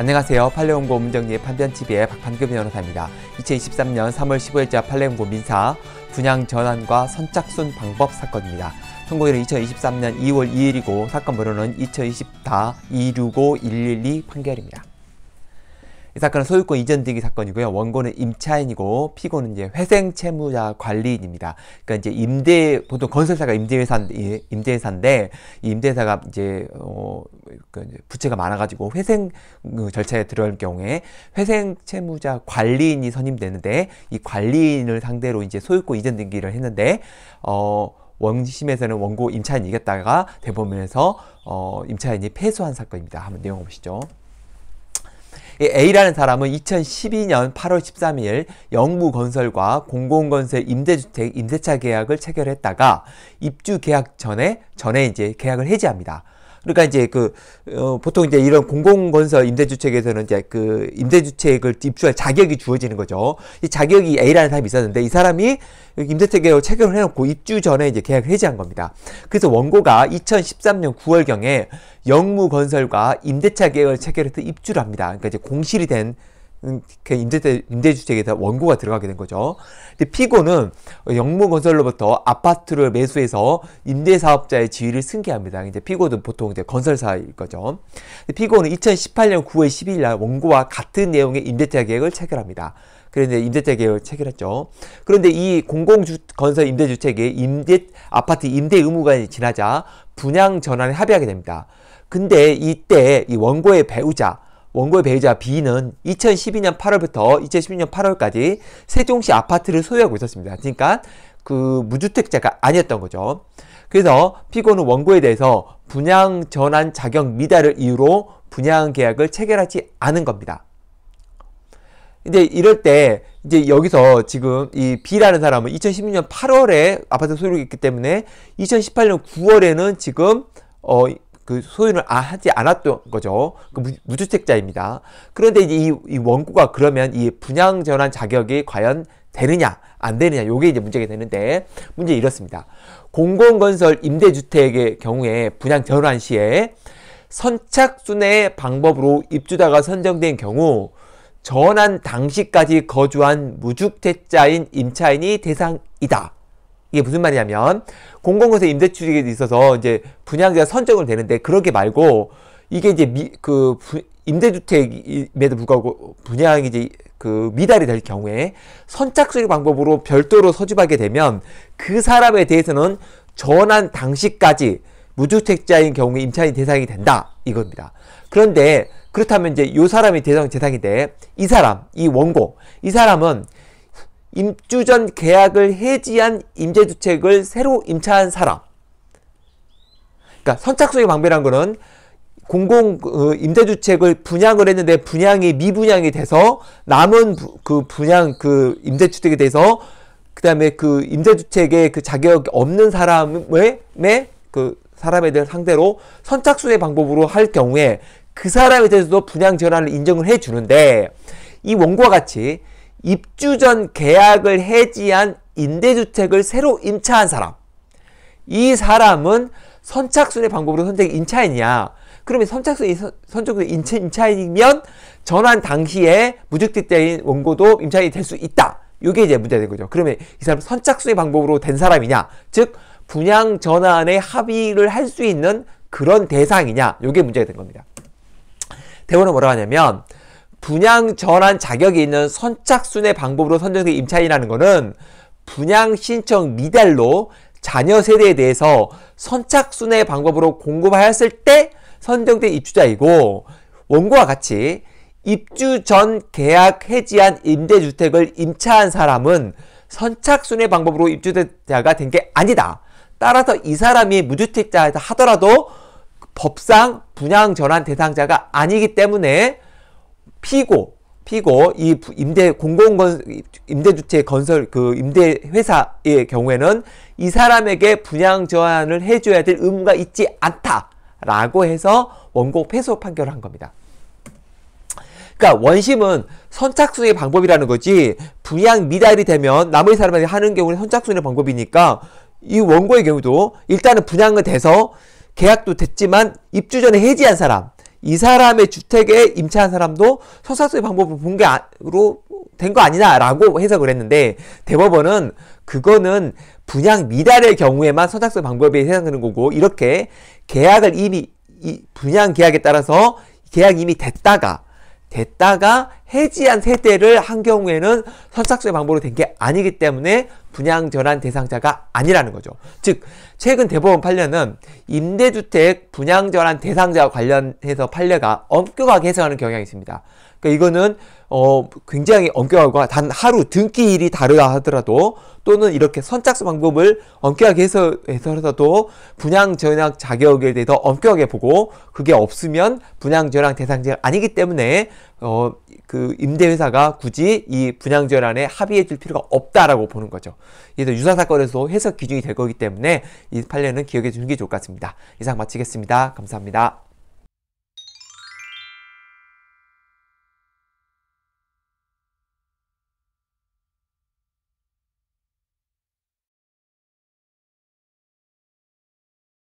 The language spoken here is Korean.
안녕하세요. 판례연구 문정리의 판변TV의 박판규 변호사입니다. 2023년 3월 15일자 판례연구 민사 분양 전환과 선착순 방법 사건입니다. 선고일은 2023년 2월 2일이고 사건 번호는 2024-265-112 판결입니다. 이 사건은 소유권 이전 등기 사건이고요. 원고는 임차인이고 피고는 이제 회생 채무자 관리인입니다. 그러니까 이제 임대 보통 건설사가 임대회사 예, 임대회사인데 임대회사가 이제 어그 그러니까 이제 부채가 많아가지고 회생 그 절차에 들어갈 경우에 회생 채무자 관리인이 선임되는데 이 관리인을 상대로 이제 소유권 이전 등기를 했는데 어 원심에서는 원고 임차인이 이겼다가 대법원에서 어 임차인이 패소한 사건입니다. 한번 내용 보시죠. A라는 사람은 2012년 8월 13일 영무건설과 공공건설 임대주택 임대차 계약을 체결했다가 입주 계약 전에 전에 이제 계약을 해지합니다. 그러니까 이제 그 어, 보통 이제 이런 공공건설 임대주택에서는 이제 그 임대주택을 입주할 자격이 주어지는 거죠. 이 자격이 A라는 사람이 있었는데 이 사람이 임대주택에 체결을 해놓고 입주 전에 이제 계약을 해지한 겁니다. 그래서 원고가 2013년 9월경에 영무건설과 임대차 계약을 체결해서 입주를 합니다. 그러니까 이제 공실이 된 음, 그 임대대, 임대주택에 다 원고가 들어가게 된 거죠. 근데 피고는 영무건설로부터 아파트를 매수해서 임대사업자의 지위를 승계합니다. 이제 피고는 보통 이제 건설사일 거죠. 피고는 2018년 9월 12일 날 원고와 같은 내용의 임대차 계획을 체결합니다. 그런데 임대차 계획을 체결했죠. 그런데 이 공공건설 임대주택의 임대 아파트 임대 의무가 지나자 분양 전환에 합의하게 됩니다. 근데 이때 이 원고의 배우자 원고의 배우자 B는 2012년 8월부터 2 0 1 2년 8월까지 세종시 아파트를 소유하고 있었습니다. 그러니까 그 무주택자가 아니었던 거죠. 그래서 피고는 원고에 대해서 분양 전환 자격 미달을 이유로 분양 계약을 체결하지 않은 겁니다. 이제 이럴 때 이제 여기서 지금 이 B라는 사람은 2016년 8월에 아파트 소유를 했기 때문에 2018년 9월에는 지금 어그 소유를 아, 하지 않았던 거죠. 그 무주택자입니다. 그런데 이, 이 원고가 그러면 이 분양 전환 자격이 과연 되느냐 안 되느냐 요게 이제 문제가 되는데 문제 이렇습니다. 공공건설 임대주택의 경우에 분양 전환 시에 선착순의 방법으로 입주자가 선정된 경우 전환 당시까지 거주한 무주택자인 임차인이 대상이다. 이게 무슨 말이냐면 공공건설 임대주택에 있어서 이제 분양가 선정을 되는데 그렇게 말고 이게 이제 미, 그 부, 임대주택임에도 불구하고 분양이 이제 그 미달이 될 경우에 선착순 방법으로 별도로 서집하게 되면 그 사람에 대해서는 전환 당시까지 무주택자인 경우에 임차인 대상이 된다 이겁니다. 그런데 그렇다면 이제 요 사람이 대상 대상인데 이 사람 이 원고 이 사람은 임주전 계약을 해지한 임대주택을 새로 임차한 사람. 그러니까 선착순의 방배란 거는 공공 어, 그, 임대주택을 분양을 했는데 분양이 미분양이 돼서 남은 부, 그 분양 그 임대주택에 대해서 그다음에 그 임대주택에 그 자격 없는 사람의 네, 그 사람에 대한 상대로 선착순의 방법으로 할 경우에 그 사람에 대해서도 분양 전환을 인정을 해주는데 이 원고와 같이 입주 전 계약을 해지한 임대주택을 새로 임차한 사람 이 사람은 선착순의 방법으로 선택 임차인이야. 그러면 선착순이 선착순 임차, 임차인이면 전환 당시에 무주택자인 원고도 임차인이 될 수 있다. 요게 이제 문제가 된 거죠. 그러면 이 사람 은 선착순의 방법으로 된 사람이냐, 즉 분양 전환에 합의를 할 수 있는 그런 대상이냐, 요게 문제가 된 겁니다. 대원은 뭐라고 하냐면 분양 전환 자격이 있는 선착순의 방법으로 선정된 임차인이라는 것은 분양 신청 미달로 자녀 세대에 대해서 선착순의 방법으로 공급하였을 때 선정된 입주자이고 원고와 같이 입주 전 계약 해지한 임대주택을 임차한 사람은 선착순의 방법으로 입주자가 된 게 아니다. 따라서 이 사람이 무주택자 하더라도 법상 분양 전환 대상자가 아니기 때문에 피고 피고 이 임대 공공건 임대주택 건설 그 임대 회사의 경우에는 이 사람에게 분양 저하을 해줘야 될 의무가 있지 않다라고 해서 원고 패소 판결을 한 겁니다. 그러니까 원심은 선착순의 방법이라는 거지 분양 미달이 되면 남의 사람한테 하는 경우는 선착순의 방법이니까 이 원고의 경우도 일단은 분양은 돼서 계약도 됐지만 입주 전에 해지한 사람 이 사람의 주택에 임차한 사람도 소사수의 방법을 본게로 아, 된거 아니냐라고 해석을 했는데 대법원은 그거는 분양 미달의 경우에만 소작수 방법이 해당되는 거고 이렇게 계약을 이미 이 분양 계약에 따라서 계약이 이미 됐다가 됐다가 해지한 세대를 한 경우에는 선착순의 방법으로 된 게 아니기 때문에 분양 전환 대상자가 아니라는 거죠. 즉 최근 대법원 판례는 임대주택 분양 전환 대상자 와 관련해서 판례가 엄격하게 해석하는 경향이 있습니다. 그러니까 이거는 어 굉장히 엄격하고 단 하루 등기일이 다르다 하더라도 또는 이렇게 선착순 방법을 엄격하게 해서 해서라도 분양 전환 자격에 대해서 엄격하게 보고 그게 없으면 분양 전환 대상자가 아니기 때문에 어, 그 임대회사가 굳이 이 분양제한 안에 합의해 줄 필요가 없다라고 보는 거죠. 이제 유사 사건에서 해석 기준이 될 거기 때문에 이 판례는 기억해 주는 게 좋을 것 같습니다. 이상 마치겠습니다. 감사합니다.